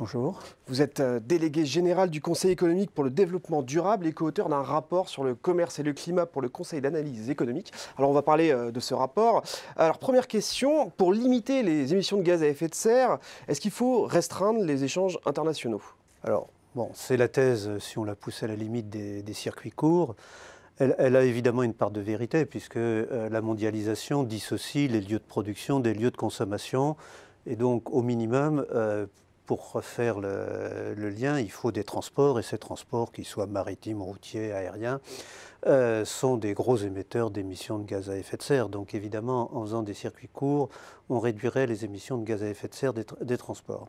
Bonjour. Vous êtes euh, délégué général du Conseil économique pour le développement durable et co-auteur d'un rapport sur le commerce et le climat pour le Conseil d'analyse économique. Alors on va parler euh, de ce rapport. Alors première question, pour limiter les émissions de gaz à effet de serre, est-ce qu'il faut restreindre les échanges internationaux Alors bon, c'est la thèse euh, si on la pousse à la limite des, circuits courts. Elle, a évidemment une part de vérité puisque la mondialisation dissocie les lieux de production des lieux de consommation. Et donc, au minimum, pour refaire le, lien, il faut des transports, et ces transports, qu'ils soient maritimes, routiers, aériens, euh, sont des gros émetteurs d'émissions de gaz à effet de serre. Donc évidemment, en faisant des circuits courts, on réduirait les émissions de gaz à effet de serre des, transports.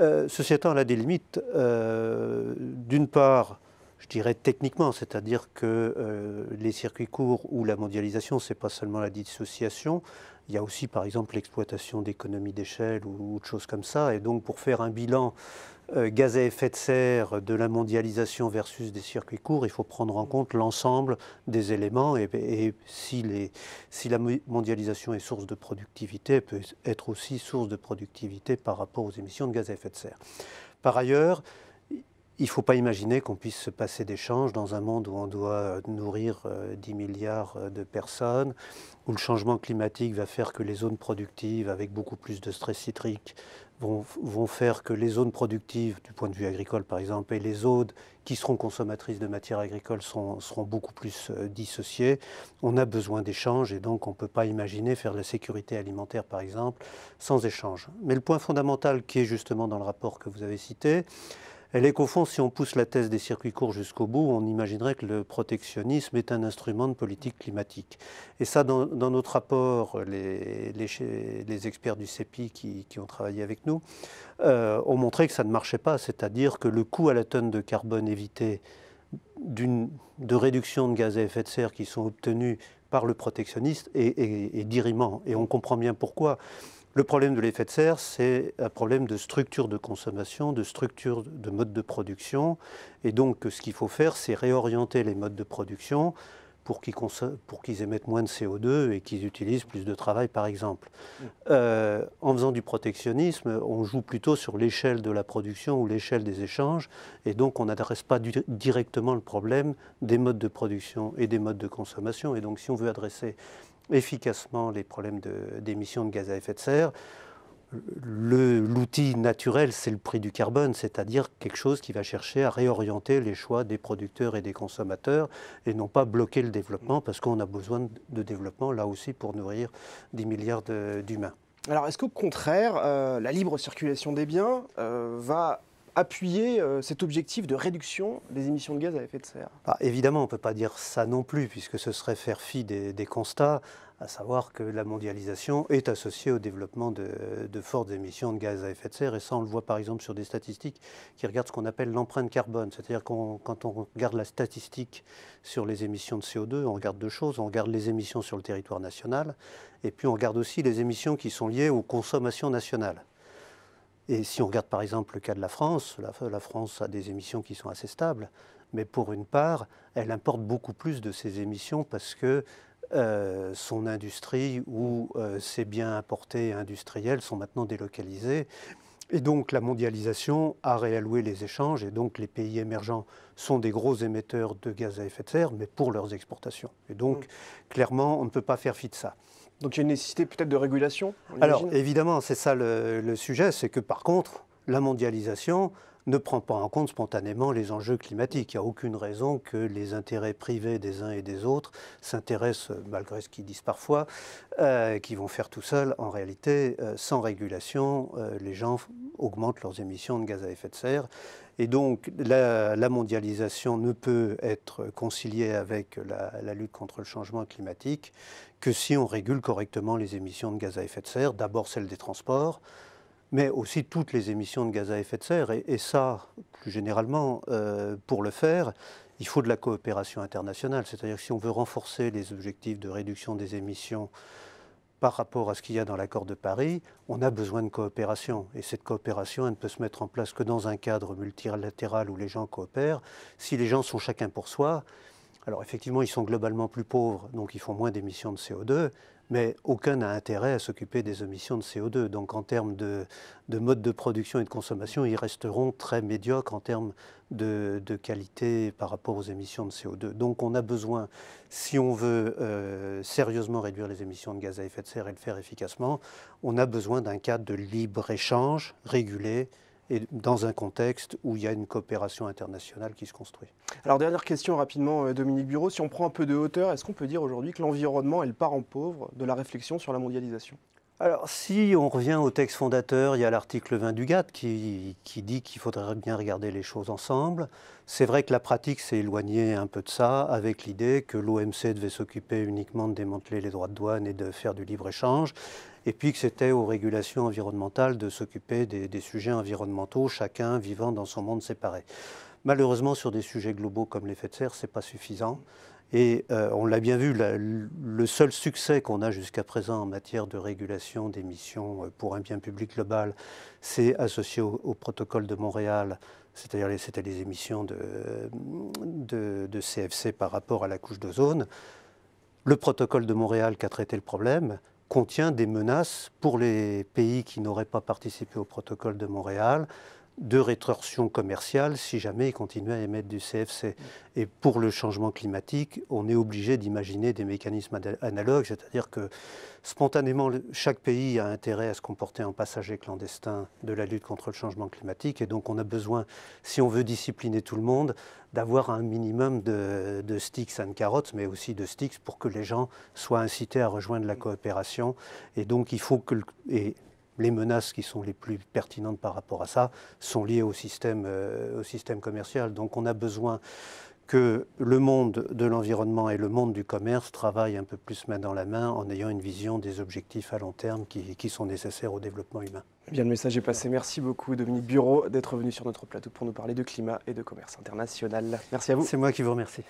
Euh, ceci étant, elle a des limites. Euh, d'une part, je dirais techniquement, c'est-à-dire que les circuits courts ou la mondialisation, ce n'est pas seulement la dissociation, il y a aussi, par exemple, l'exploitation d'économies d'échelle ou, autre de choses comme ça. Et donc, pour faire un bilan euh, gaz à effet de serre de la mondialisation versus des circuits courts, il faut prendre en compte l'ensemble des éléments. Et, si, si, la mondialisation est source de productivité, elle peut être aussi source de productivité par rapport aux émissions de gaz à effet de serre. Par ailleurs, il ne faut pas imaginer qu'on puisse se passer d'échanges dans un monde où on doit euh, nourrir 10 euh, milliards euh, de personnes, où le changement climatique va faire que les zones productives, avec beaucoup plus de stress citrique, vont, faire que les zones productives, du point de vue agricole par exemple, et les zones qui seront consommatrices de matières agricoles seront beaucoup plus dissociées. On a besoin d'échanges et donc on ne peut pas imaginer faire de la sécurité alimentaire par exemple sans échange. Mais le point fondamental qui est justement dans le rapport que vous avez cité, elle est qu'au fond, si on pousse la thèse des circuits courts jusqu'au bout, on imaginerait que le protectionnisme est un instrument de politique climatique. Et ça, dans, notre rapport, les, experts du CEPI qui, ont travaillé avec nous euh, ont montré que ça ne marchait pas, c'est-à-dire que le coût à la tonne de carbone évité de réduction de gaz à effet de serre qui sont obtenus par le protectionniste est, diriment. est dirimant. Et on comprend bien pourquoi. Le problème de l'effet de serre, c'est un problème de structure de consommation, de structure de mode de production. Et donc, ce qu'il faut faire, c'est réorienter les modes de production pour qu'ils, pour qu'ils émettent moins de CO2 et qu'ils utilisent plus de travail, par exemple. Mm. Euh, en faisant du protectionnisme, on joue plutôt sur l'échelle de la production ou l'échelle des échanges, et donc on n'adresse pas directement le problème des modes de production et des modes de consommation. Et donc si on veut adresser efficacement les problèmes d'émissions de gaz à effet de serre, l'outil naturel, c'est le prix du carbone, c'est-à-dire quelque chose qui va chercher à réorienter les choix des producteurs et des consommateurs et non pas bloquer le développement parce qu'on a besoin de développement là aussi pour nourrir 10 milliards d'humains. Alors est-ce qu'au contraire, euh, la libre circulation des biens euh, va appuyer euh, cet objectif de réduction des émissions de gaz à effet de serre bah, Évidemment, on ne peut pas dire ça non plus, puisque ce serait faire fi des, constats, à savoir que la mondialisation est associée au développement de, fortes émissions de gaz à effet de serre. Et ça, on le voit par exemple sur des statistiques qui regardent ce qu'on appelle l'empreinte carbone. C'est-à-dire que quand on regarde la statistique sur les émissions de CO2, on regarde deux choses. On regarde les émissions sur le territoire national, et puis on regarde aussi les émissions qui sont liées aux consommations nationales. Et si on regarde par exemple le cas de la France, la, France a des émissions qui sont assez stables, mais pour une part, elle importe beaucoup plus de ses émissions parce que euh, son industrie ou euh, ses biens importés industriels sont maintenant délocalisés. Et donc la mondialisation a réalloué les échanges et donc les pays émergents sont des gros émetteurs de gaz à effet de serre, mais pour leurs exportations. Et donc, mmh. clairement, on ne peut pas faire fi de ça. Donc il y a une nécessité peut-être de régulation Alors évidemment, c'est ça le, sujet, c'est que par contre, la mondialisation ne prend pas en compte spontanément les enjeux climatiques. Il n'y a aucune raison que les intérêts privés des uns et des autres s'intéressent, malgré ce qu'ils disent parfois, euh, qu'ils vont faire tout seuls. En réalité, euh, sans régulation, euh, les gens augmentent leurs émissions de gaz à effet de serre. Et donc, la, mondialisation ne peut être conciliée avec la lutte contre le changement climatique que si on régule correctement les émissions de gaz à effet de serre, d'abord celles des transports, mais aussi toutes les émissions de gaz à effet de serre. Et, ça, plus généralement, euh, pour le faire, il faut de la coopération internationale. C'est-à-dire que si on veut renforcer les objectifs de réduction des émissions par rapport à ce qu'il y a dans l'accord de Paris, on a besoin de coopération. Et cette coopération, elle ne peut se mettre en place que dans un cadre multilatéral où les gens coopèrent. Si les gens sont chacun pour soi, alors effectivement, ils sont globalement plus pauvres, donc ils font moins d'émissions de CO2, mais aucun n'a intérêt à s'occuper des émissions de CO2. Donc en termes de, mode de production et de consommation, ils resteront très médiocres en termes de, qualité par rapport aux émissions de CO2. Donc on a besoin, si on veut euh, sérieusement réduire les émissions de gaz à effet de serre et le faire efficacement, on a besoin d'un cadre de libre-échange régulé et dans un contexte où il y a une coopération internationale qui se construit. Alors dernière question rapidement, euh, Dominique Bureau, si on prend un peu de hauteur, est-ce qu'on peut dire aujourd'hui que l'environnement est le parent pauvre de la réflexion sur la mondialisation alors, si on revient au texte fondateur, il y a l'article 20 du GATT qui, dit qu'il faudrait bien regarder les choses ensemble. C'est vrai que la pratique s'est éloignée un peu de ça, avec l'idée que l'OMC devait s'occuper uniquement de démanteler les droits de douane et de faire du libre-échange, et puis que c'était aux régulations environnementales de s'occuper des, des sujets environnementaux, chacun vivant dans son monde séparé. Malheureusement, sur des sujets globaux comme l'effet de serre, ce n'est pas suffisant. Et euh, on l'a bien vu, le seul succès qu'on a jusqu'à présent en matière de régulation d'émissions euh, pour un bien public global, c'est associé au, protocole de Montréal, c'est-à-dire les, les, émissions de, de, CFC par rapport à la couche d'ozone. Le protocole de Montréal qui a traité le problème contient des menaces pour les pays qui n'auraient pas participé au protocole de Montréal de rétorsion commerciale si jamais ils continuaient à émettre du CFC. Mm. Et pour le changement climatique, on est obligé d'imaginer des mécanismes analogues, c'est-à-dire que spontanément, chaque pays a intérêt à se comporter en passager clandestin de la lutte contre le changement climatique, et donc on a besoin, si on veut discipliner tout le monde, d'avoir un minimum de, de sticks and carottes, mais aussi de sticks pour que les gens soient incités à rejoindre la mm. coopération. Et donc il faut que... Et, les menaces qui sont les plus pertinentes par rapport à ça sont liées au système, euh, au système commercial. Donc on a besoin que le monde de l'environnement et le monde du commerce travaillent un peu plus main dans la main en ayant une vision des objectifs à long terme qui, sont nécessaires au développement humain. Eh bien, le message est passé. Merci beaucoup, Dominique Bureau, d'être venu sur notre plateau pour nous parler de climat et de commerce international. Merci à vous. C'est moi qui vous remercie.